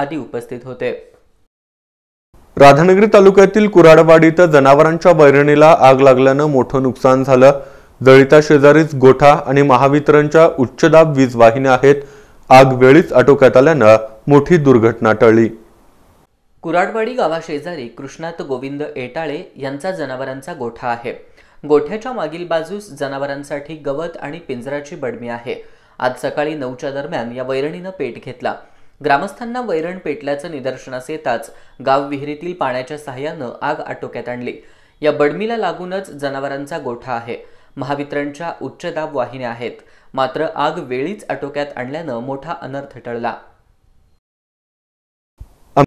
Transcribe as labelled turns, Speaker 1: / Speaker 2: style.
Speaker 1: आदी उपस्थित होते
Speaker 2: राधानगरी तालुक्यातील कुराडवाडी इथं जनावरांच्या बैरणीला आग लागल्यानं मोठं नुकसान झालं दळिता शेजारीच गोठा आणि महावितरणच्या उच्चदाब वीज वाहिन्या आहेत आग वेळीच आटोक्यात आल्यानं मोठी
Speaker 3: दुर्घटना टळली
Speaker 4: कुराडवाडी गावाशेजारी कृष्णात गोविंद एटाळे यांचा जनावरांचा गोठा आहे गोठ्याच्या मागील बाजूस जनावरांसाठी गवत आणि पिंजराची बडमी आहे आज सकाळी नऊच्या दरम्यान या वैरणीनं पेट घेतला ग्रामस्थांना वैरण पेटल्याचं निदर्शनास येताच गाव विहिरीतील पाण्याच्या सहाय्यानं आग आटोक्यात आणली या बडमीला लागूनच जनावरांचा गोठा आहे महावितरणच्या उच्च दाब वाहिन्या आहेत मात्र आग वेळीच आटोक्यात आणल्यानं मोठा अनर्थ टळला